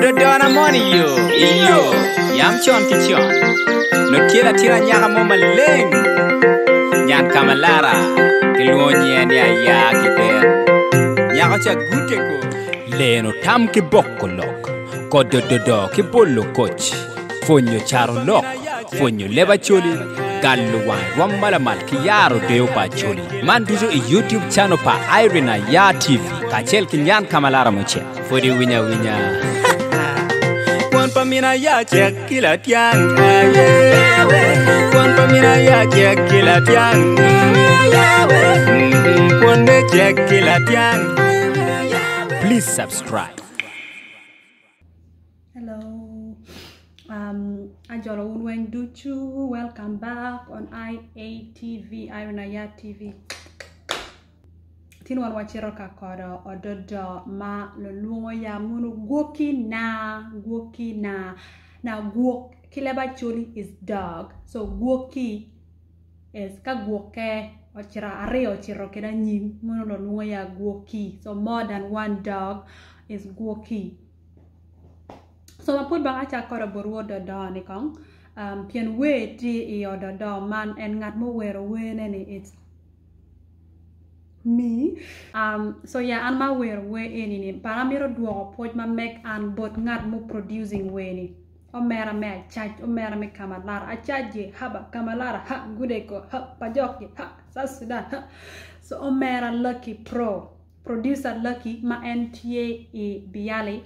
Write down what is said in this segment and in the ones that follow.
Ododona moni yo, iyo, yam chon ki chon No tira tira nyaka mo maling Nyan kamalara, kilwo nye nye ya ki den Nyaka cha gute ko Leno tam ki boko lok Ko do do do ki bolo koch Fonyo charo lok, fonyo leba choli Gallo wan, wang malamal ki yaro deo pa choli Man duzo i youtube chano pa Irina ya tv Kachel ki nyan kamalara mo chen Fodi winya winya Ha ha Kuanpa mina yake kila tianga Kuanpa mina yake kila tianga Kuandeche mm-hmm. kila tianga Please subscribe Hello um, Ajoro Unweng Duchu Welcome back on IATV Ironaya TV kinu wan wachiro ka kodo ododo ma luongo yamunu guoki na guoki na na guok kileba chuli is dog so guoki is ka guoke ochira ari ochiro kena nyim muno no luongo ya guoki so more than one dog is guoki so mapod bang acha kodo boruo dodo ni kong um, pien weti i ododo man en ngat mowero weneni it's me. Um, so yeah, an ma wer we eni ni. Para miro duwa poj ma mek an bot ngat mu producing we ni. Omera me achaj, omera me kamalara. Achaj ye, haba, kamalara, ha, gudeko, ha, pajok ye, ha, sa sudan, ha. So omera lucky pro. Producer lucky ma NTA i e biyale.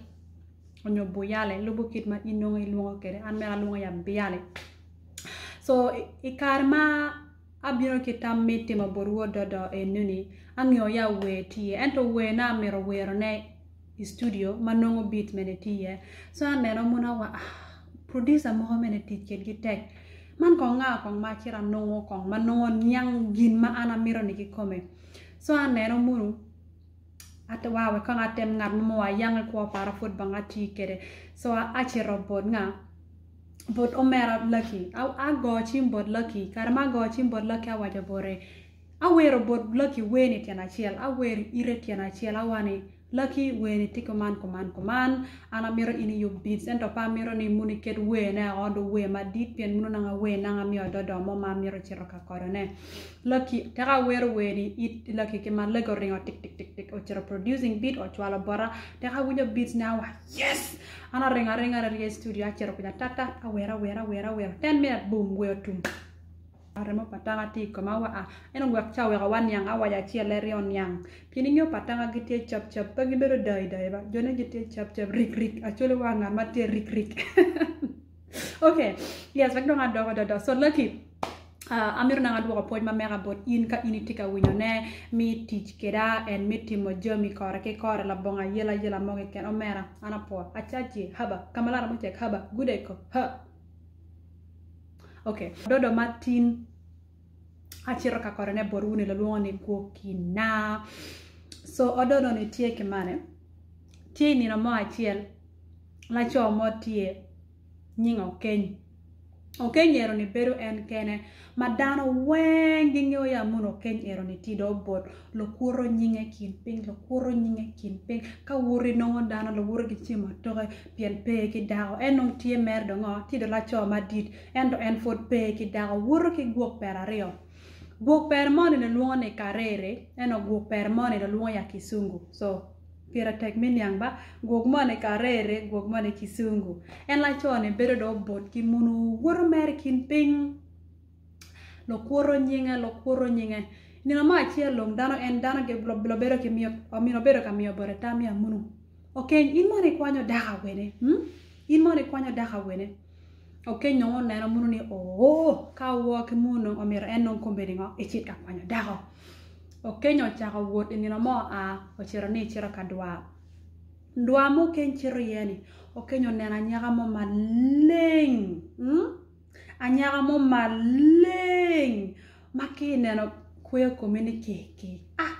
Onyo buyale, lubu kit ma inongo ilungo kere. An mera lungo ya biyale. So ikar ma abiro kita mete ma boruo dodo e nuni. Okay. ang'iyo ya we tiye ento we na mero wero ne studio manongo beat mene tiye so amero muna wa ah, producer mo mene tiket gi tek man ko nga kong ma kira nongo kong manongo nyang gin ma ana mero ni ki kome so amero muru at wa we kong atem ngar mo wa yang ko para food banga tikere so a achi robot nga but omera lucky au agochim but lucky karma gochim but lucky awaje bore Awe robot lucky weni tian achiel awe ire tian achiel awani laki weni ti man koman kuman ana amiro ini yo bits ento pa amiro ni muniket we wene akodo we madit pian muno nanga we nanga mi ododo mo ma mira chiro ka kodone laki teka awero weni it laki man lego ringo tik tik tik tik o chiro producing beat chwala bora teka winjo beats na wa yes ana ringa ringa ringa studio achiro kunya tata awera wera wera wera ten minute boom we tum aremo patanga ti koma wa a eno gwak cha weka gwan yang awa ya chi rion yang pini nyo patanga gi tie chap chap pa gi bero dai dai ba jone gi chap chap rik rik achole wa nga ma rik rik okay yes wek donga dogo dodo so lucky uh, amir na nga duwa ma mega bot in ka ini tika winyo ne mi teach keda en mi timo jo mi kore ke kore la bonga yela yela mo ke ken omera ana po achaji haba kamalara mo chek haba gudeko ha Okay. Dodo matin achiro kakore ne boruni e luluongo ni gokina. So, ododo ni tie kimane. Tie ni na mo achiel. Lacho mo tie. Nyingo kenyo. ok eny ero ni bedo en kene ma dano weng ging'eyo yamuno ok eny ero ni tido obot lokuoro nyinge kin piny lokuoro nyinge kin piny ka wuri nongo dano lowuri gi chie matoke pien peye ki dako en nong tie mer dongo tido laco madit en to en pod peye ki dako wuro ki guok per ariyo guok per moni ni luongo ni karere en o guok per moni ni luongo ya kisungu so piero tek miniang' ba guog mone karere guog mone kisungu en lachon bedo do bot ki munu wuor mer kin piny lokuoro nyinge lokuoro nyinge nino ma achiel lom dano en dano lobedo ki omino bedo ka miyo bore tamia munu okeny in mone kwanyo daka wene hmm? in mone kwanyo daka wene okeny nyongo neno munu ni oo ka wuok munu omiro en nong kombeni ng'o ichit ka kwanyo dako okeny ochako wuoth inino e mo a ochero ni ichiro ka dwa dwa mokeny chiro iye ni okeny oneno anyaga mo maling mm? anyaga mo maling ma ki ineno kweyo kome ni keke ah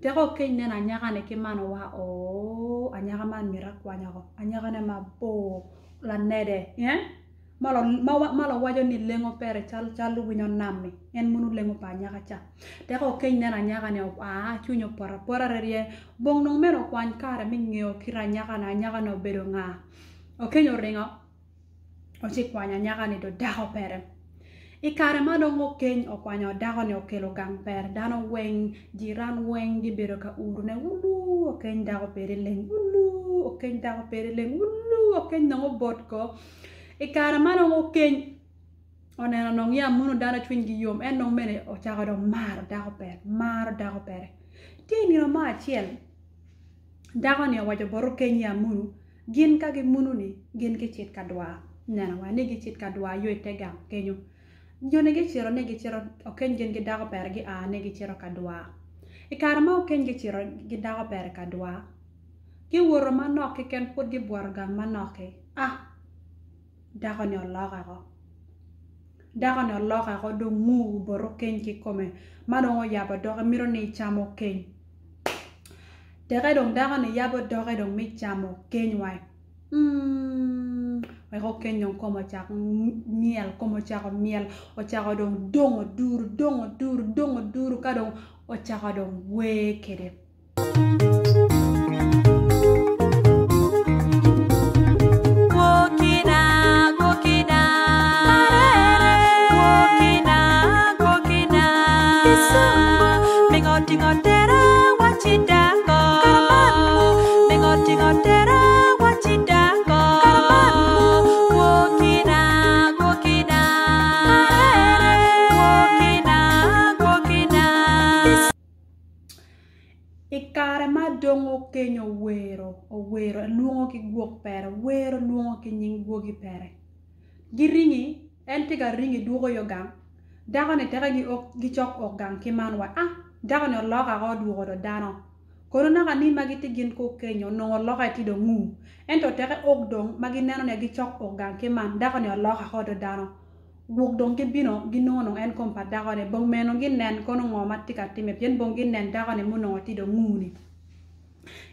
teko okeny neno anyaga ni kimano wa o oh, anyaga man mira kwanyago anyaga ne mabor lanede yeah? malawajo ni lengo pere chal chal winyo nami en munu lengo pa nyaka cha teko keny nena nyaka ne a ah, chunyo pora pora rerie bong nong mero kwany kare mi ngeo kira nyaka na nyaka na obedo nga okenyo ringo ochi kwanya nyaka ni do dako pere ikare madongo keny okwanyo dako ni okelo gang per dano weng jiran weng gibedo ka uru ne ulu okeny dako pere leng ulu okeny dako pere leng ulu okeny nongo bot ko ikara mane okeny oneno nong ya muno dana chwinygi yom en nong mene ochako dong mar dako pere mar dako pere tie nino ma achiel dako ni owacho boro keny ya muno gin ka gi muno ni gin gichit ka dwa neno wa ni gichit ka dwa yo itega kenyo jone gichiro ni gichiro okeny gin gi dako pere gi a ni gichiro ka dwa ikara ma okeny gichiro gi dako pere ka dwa giwuoro manoke ken pod gibuoro gang manoke ah dako ni olokako dako ni olokako dong ngur boro keny ki kome ma dong oyabo doke miro ni ichamo keny teke dong dako ni yabo doke dong mi chamo keny wai mm. weko keny dong kome ochako miel kome ochako miel ochako dong dong oduru dong oduru dong oduru ka dong ochako dong wee kede dong okenyo owero owero luongo ki guok pere wero luongo ki nying guogi pere gi ringi en tiga ringi duogo yo gang dakoni teka gi ok gichok ok gang ki man wa ah dakoni oloka ko duogo do dano koro naka ni magi ti gin ko kenyo nongo loka e ti do ngu en to teka ok dong magi neno ne gichok ok gang ki man dakoni oloka ko do dano wuok dong ki bino gi nono en kompa dakoni bong meno gi nen kono ngo ma ti ka timi e pien bong gi nen dakoni mu nongo ti do ngu ni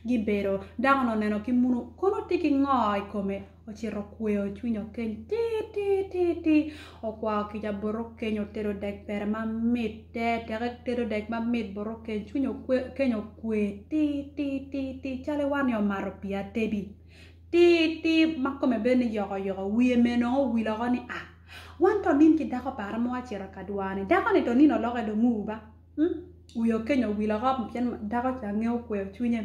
gibero dago noneno kimunu koro tiki ng'oy kome ochiro kweyo chuny okeny ti ti ti ti okwao kijaboro keny otero dek ber mamit te teke tero dek mamit boro keny chuny keny okwe ti ti ti ti chale wani omaro pi atebi ti ti ma kome bed ni yoko yoko wiye meno owilo go ni ah wan to nin ki dhako paro mowachiro kadwani dhako ni to nin oloke do muba hmm? wiye okeny owilo go dhako cha ng'eyo kweyo chunye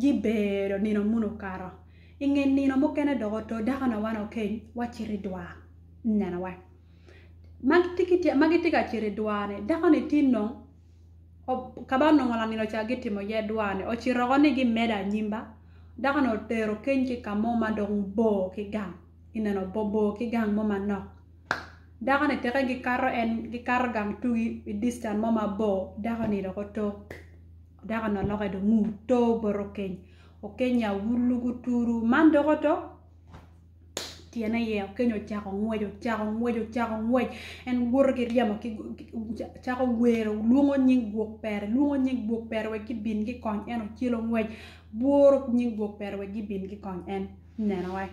jibero nino muno karo ingen nino mukene dogo to dhako no wan okeny wachiri dwa nyana wa magi ti ka chiri dwane dhako ni tin no kaba nongola nino cha gitimo ye dwane ochirogo ni gimeda nyimba dhako no tero keny ki kamo madong bo ki gang ineno bo bo ki gang mo manok dhako ni teke gikaro en gikaro gang tugi distance mo mabo dhako ni dogo to daga dakana logedo do boro keny okenya wulugu turu man dogo to tiene ye okenya ochako ng'wech ochako ng'wech ochako ng'wech en guro gi ki chako wero luongo nying per pere luongo nying buok per we bin gi kon en ochielo ng'wech buro nying buok per we bin gi kon en we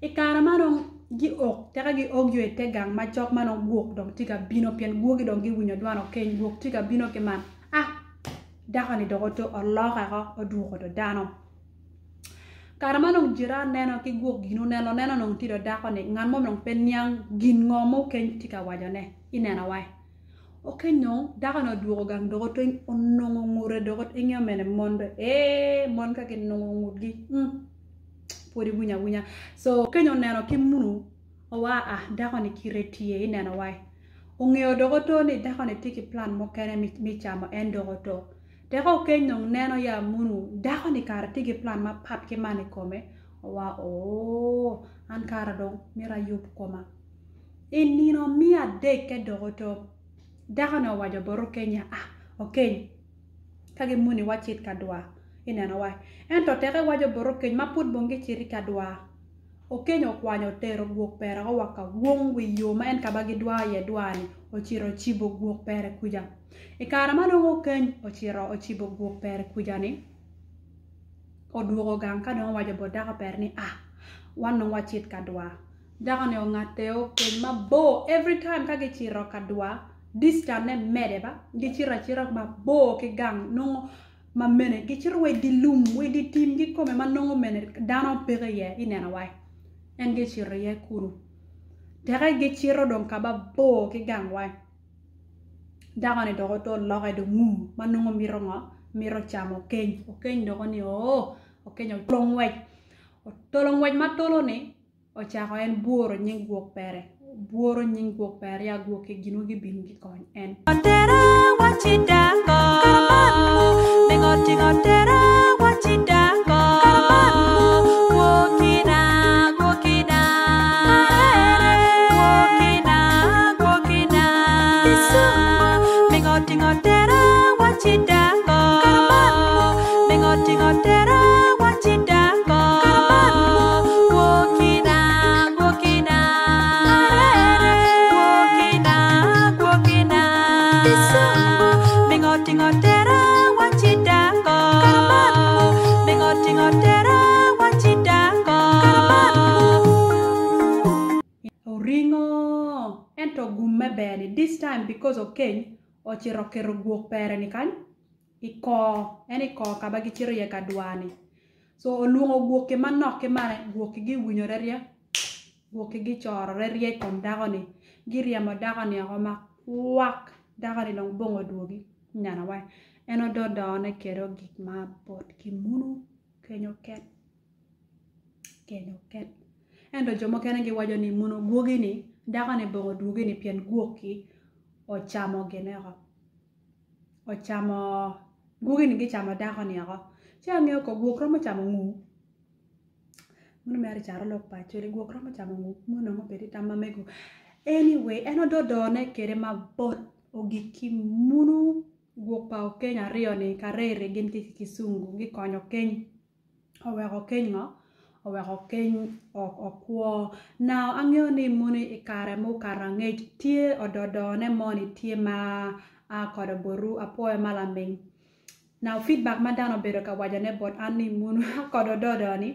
e kara ma dong giok gi ok yo ite gang macok ma dong guok dong tiga ka bino pien guogi dong gi dwan okeny guok ti ka bino ke man ah daxani doxoto o loxexo o duxoto daano karamanong jira neno ki guok ginu neno neno nong tido dako ni ngan mom nong pen niang gin ngo mo ken tika wajo ne i neno wai o ken nyong dako no duro gang doko to ing on nongo ngure doko to ingyo mene mondo eee mon ka ken nongo ngure gi mm puri bunya bunya so ken nyong neno ki munu o wa ah dako ni kire tiye i neno wai o ngeo doko to ni dako ni tiki plan mo kene mi chamo en doko to teko keny no neno ya munu dako ni kara tigi plan mapat ki mane kome owa o oh, an kara dong mira yup koma inino e mi adek ke doko to dako ni owajo boro kenya ah okeny kagi muni wachit kadwa ineno wa e en to teke wajo boro keny mapud bonge chiri kadwa okenyo okwanyo tero guok pere owaka wuong wi yo ma en kaba gidwa ye dwani ochiro chibo guok pere kuja ikara e manongo keny ochiro ochibo guok pere kuja ni oduogo gang ka nongo wajo bodaka pere ni ah wan nongo wachit kadwa dhako ni ong'ate okeny mabo every time ka gichiro kadwa distance ne mede ba gichiro achira mabo kigang nongo mamene gichiro wedi lum wedi tim gikome manongo mene dano pege ye ineno wai en ge chiro ye ya kuru daga ge chiro don kaba bo ke gangwai daga ne dogo to ga do mu manungo miro nga miro chamo keny o keny dogo ni o o keny o to wech o ma to matolo ne o chako en buoro nying guok pere buoro nying guok pere ya guok ke gino gi bin gi kony en wa koso keny ochiro kero guok pere ni kany iko en iko kaba gichiro iye ka dwani so oluongo guoke manoke mane guoke gi winyore rie guoke gi chorore rie e kom dago ni giriemo dago ni ago ma kwak dago ni long bongo duogi nyana wae en ododone kero gik ma bot kimunu kenyo ket kenyo ket en to jomo kene gi wajo ni muno guogi ni dago ni bongo duogi ni pien guoki ochamo gine ko ochamo gugini gichamo dakoni oko ci ang'eyo ko guok romo chamo ng'u mono mar charo lok pacho le guok romo chamo ng'u mono mo beri tama mego anyway eno dodone kere mabot ogiki munu guok pao keny ariyo ni karere gintisi kisungu gikonyo keny oweko keny no owe ho keny ok okuo na ang'eyo ni muni ikare mukara ng'ech tie ododone moni tie ma a kod boru apuoyo e malaming na feedback ma dano obedo ka waja ne bot an ni munu kod ododoni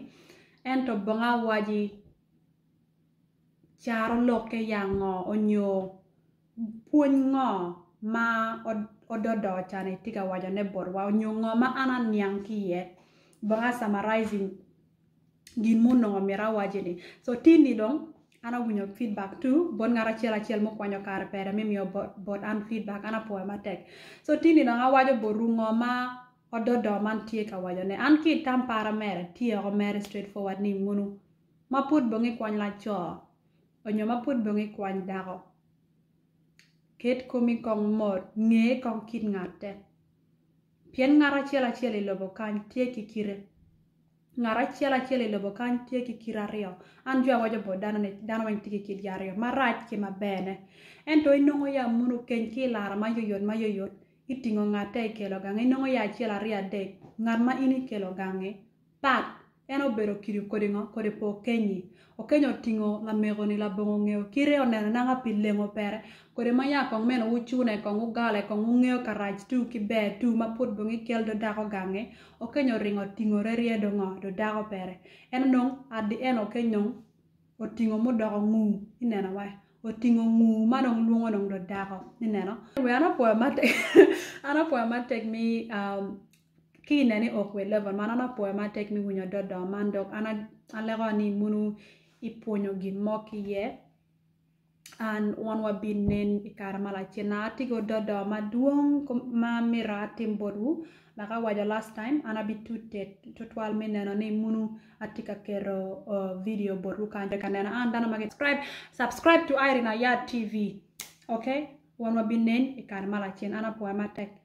en to bonga waji charo loke yang'o onyo puonj ng'o ma ododo chane tiga waja ne bor wa onyo ng'o ma anan niang' kiye bonga summarizing gin monongo mirawaji ni so tini dong an awinyo feedback tu bon ngat achiel achiel mokwanyo kar pera mimiyo bod an feedback an apuoyo matek so tini dong awajo borungo ma ododo man tie ka wajo ne an ki tam para mere tie ko mere straight forward ni munu ma pod bonge kwany la cho onyo ma pod bonge kwany dago ket komi kong mod nge kong kit ngate pien ngara chiel achiel ilobo e kany tie kikire ng'ara achiel achiel e lobo kany tie gi kir ariyo an jo awajo bo dano ne dano wany tiki kidi ariyo marach ke maberne en to inongo ya muno keny ki lar mayoyot mayoyot iting'o ng'ate ikelo e gang'e inongo ya achiel ariyo adek ng'at ma in ikelo gang'e pak en obedo kidi kodi ngo kodi po kenyi okenyo tingo lamego ni labongo ngeo kire onene nanga pi lengo pere kodi ma ya kong meno uchune kong ugale kong ungeo karaj tu kibe tu ma put bongi kiel do dako gange okenyo ringo tingo reriedo ngo do dako pere en nong adi en okenyo otingo mudoko ngu inena wae otingo ngu ma nong luongo nong do dako inena wea anapoya matek anapoya matek mi um, ki ine ni ok wel level mano nopuoyo matek miwinyo dodo man dok an alego ni munu ipuonyo gin mok iye an wan wabin nen ikar e malachien na atigo dodo maduong ma mira timbodu laka wajo last time an abi tute tutwal mineno ni munu atika kero uh, video boru kanje kanena an dano mage subscribe subscribe to irina ya tv okay wan wabin nen ikar e malachien an apuoyo matek